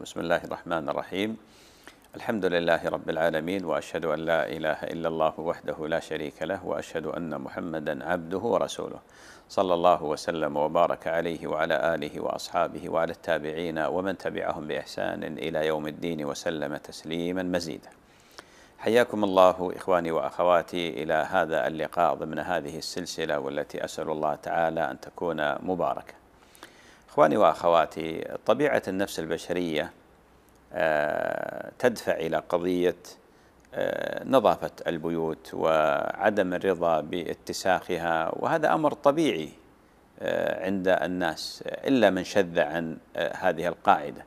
بسم الله الرحمن الرحيم الحمد لله رب العالمين واشهد ان لا اله الا الله وحده لا شريك له واشهد ان محمدا عبده ورسوله صلى الله وسلم وبارك عليه وعلى اله واصحابه وعلى التابعين ومن تبعهم باحسان الى يوم الدين وسلم تسليما مزيدا. حياكم الله اخواني واخواتي الى هذا اللقاء ضمن هذه السلسله والتي اسال الله تعالى ان تكون مباركه. إخواني وأخواتي طبيعة النفس البشرية آه، تدفع إلى قضية آه، نظافة البيوت وعدم الرضا باتساخها وهذا أمر طبيعي آه، عند الناس إلا من شذ عن هذه القاعدة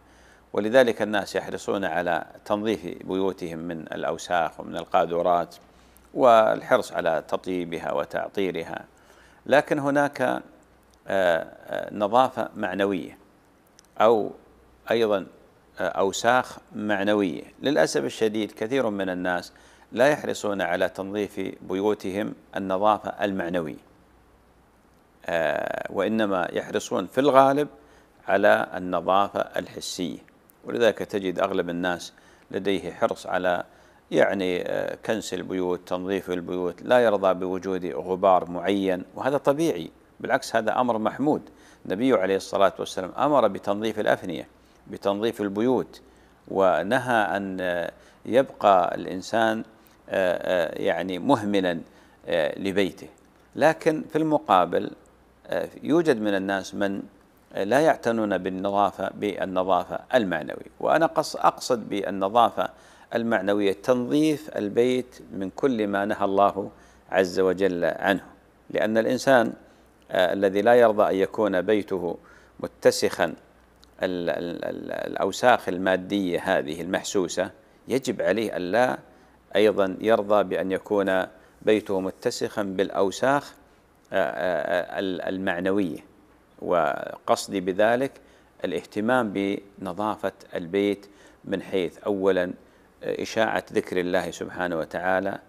ولذلك الناس يحرصون على تنظيف بيوتهم من الأوساخ ومن القاذورات والحرص على تطيبها وتعطيرها لكن هناك نظافة معنوية أو أيضا أوساخ معنوية للأسف الشديد كثير من الناس لا يحرصون على تنظيف بيوتهم النظافة المعنوية آه، وإنما يحرصون في الغالب على النظافة الحسية ولذلك تجد أغلب الناس لديه حرص على يعني آه، كنس البيوت تنظيف البيوت لا يرضى بوجود غبار معين وهذا طبيعي بالعكس هذا أمر محمود النبي عليه الصلاة والسلام أمر بتنظيف الأفنية بتنظيف البيوت ونهى أن يبقى الإنسان آه، آه، يعني مهملا آه، لبيته لكن في المقابل يوجد من الناس من لا يعتنون بالنظافة بالنظافة المعنوية وأنا أقصد بالنظافة المعنوية تنظيف البيت من كل ما نهى الله عز وجل عنه لأن الإنسان آه، الذي لا يرضى أن يكون بيته متسخا الأوساخ المادية هذه المحسوسة يجب عليه ألا أيضا يرضى بأن يكون بيته متسخا بالأوساخ آه، آه، المعنوية وقصدي بذلك الاهتمام بنظافة البيت من حيث أولا إشاعة ذكر الله سبحانه وتعالى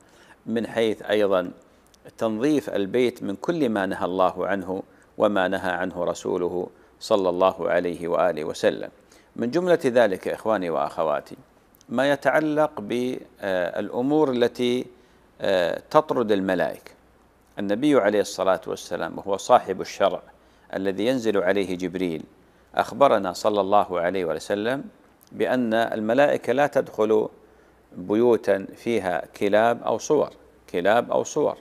من حيث أيضا تنظيف البيت من كل ما نهى الله عنه وما نهى عنه رسوله صلى الله عليه واله وسلم. من جمله ذلك اخواني واخواتي ما يتعلق بالامور التي آه، تطرد الملائكه. النبي عليه الصلاه والسلام وهو صاحب الشرع الذي ينزل عليه جبريل اخبرنا صلى الله عليه وسلم بان الملائكه لا تدخل بيوتا فيها كلاب او صور، كلاب او صور.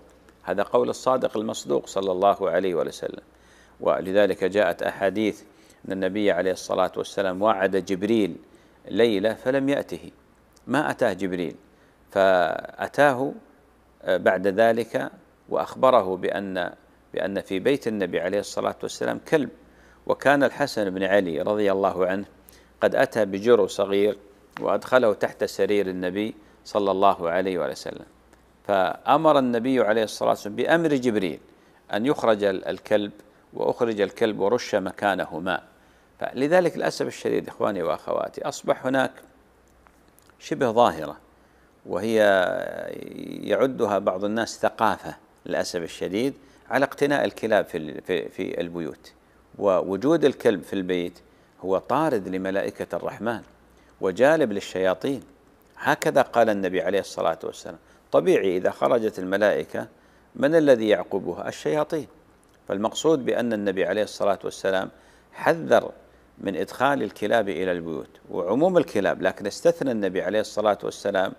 هذا قول الصادق المصدوق صلى الله عليه وسلم ولذلك جاءت أحاديث أن النبي عليه الصلاة والسلام وعد جبريل ليلة فلم يأته ما أتاه جبريل فأتاه آه، بعد ذلك وأخبره بأن بأن في بيت النبي عليه الصلاة والسلام كلب وكان الحسن بن علي رضي الله عنه قد أتى بجرو صغير وأدخله تحت سرير النبي صلى الله عليه وسلم فأمر النبي عليه الصلاة والسلام بأمر جبريل أن يخرج الكلب وأخرج الكلب ورش مكانه ماء فلذلك للأسف الشديد إخواني وأخواتي أصبح هناك شبه ظاهرة وهي يعدها بعض الناس ثقافة للأسف الشديد على اقتناء الكلاب في في البيوت ووجود الكلب في البيت هو طارد لملائكة الرحمن وجالب للشياطين هكذا قال النبي عليه الصلاة والسلام طبيعي إذا خرجت الملائكة من الذي يعقبها الشياطين فالمقصود بأن النبي عليه الصلاة والسلام حذر من إدخال الكلاب إلى البيوت وعموم الكلاب لكن استثنى النبي عليه الصلاة والسلام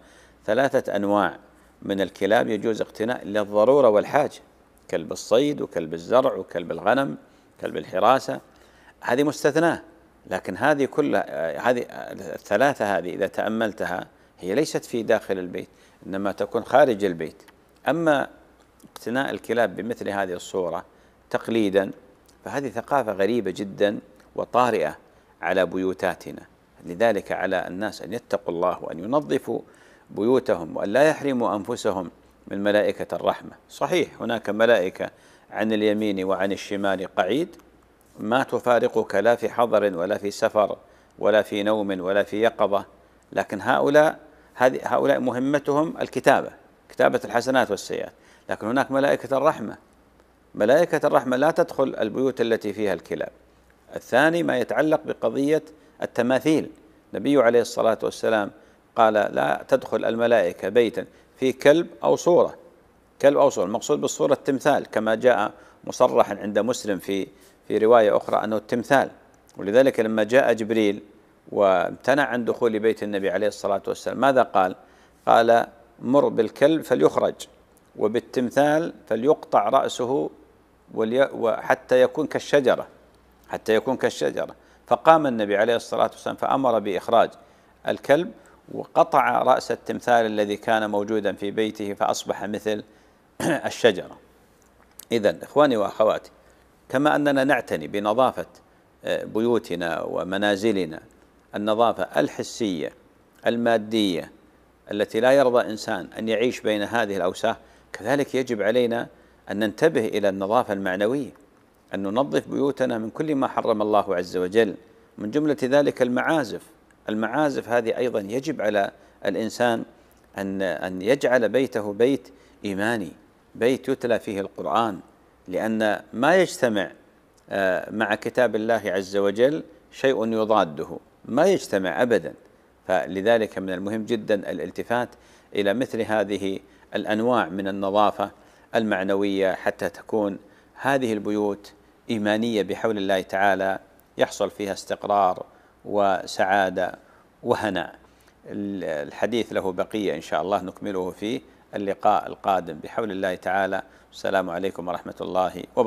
ثلاثة أنواع من الكلاب يجوز اقتناء للضرورة والحاجة كلب الصيد وكلب الزرع وكلب الغنم كلب الحراسة هذه مستثناة لكن هذه كلها هذه الثلاثة هذه إذا تأملتها هي ليست في داخل البيت إنما تكون خارج البيت أما اقتناء الكلاب بمثل هذه الصورة تقليدا فهذه ثقافة غريبة جدا وطارئة على بيوتاتنا لذلك على الناس أن يتقوا الله وأن ينظفوا بيوتهم وأن لا يحرموا أنفسهم من ملائكة الرحمة صحيح هناك ملائكة عن اليمين وعن الشمال قعيد ما تفارقك لا في حضر ولا في سفر ولا في نوم ولا في يقظة لكن هؤلاء هذه هؤلاء مهمتهم الكتابة كتابة الحسنات والسيئات لكن هناك ملائكة الرحمة ملائكة الرحمة لا تدخل البيوت التي فيها الكلاب الثاني ما يتعلق بقضية التماثيل النبي عليه الصلاة والسلام قال لا تدخل الملائكة بيتا في كلب أو صورة كلب أو صورة المقصود بالصورة التمثال كما جاء مصرحا عند مسلم في في رواية أخرى أنه التمثال ولذلك لما جاء جبريل وامتنع عن دخول بيت النبي عليه الصلاة والسلام ماذا قال قال مر بالكلب فليخرج وبالتمثال فليقطع رأسه حتى يكون كالشجرة حتى يكون كالشجرة فقام النبي عليه الصلاة والسلام فأمر بإخراج الكلب وقطع رأس التمثال الذي كان موجودا في بيته فأصبح مثل الشجرة إذا إخواني وأخواتي كما أننا نعتني بنظافة آه، بيوتنا ومنازلنا النظافة الحسية المادية التي لا يرضى إنسان أن يعيش بين هذه الأوساخ كذلك يجب علينا أن ننتبه إلى النظافة المعنوية أن ننظف بيوتنا من كل ما حرم الله عز وجل من جملة ذلك المعازف المعازف هذه أيضا يجب على الإنسان أن أن يجعل بيته بيت إيماني بيت يتلى فيه القرآن لأن ما يجتمع آه، مع كتاب الله عز وجل شيء يضاده ما يجتمع أبدا فلذلك من المهم جدا الالتفات إلى مثل هذه الأنواع من النظافة المعنوية حتى تكون هذه البيوت إيمانية بحول الله تعالى يحصل فيها استقرار وسعادة وهناء الحديث له بقية إن شاء الله نكمله في اللقاء القادم بحول الله تعالى السلام عليكم ورحمة الله وبركاته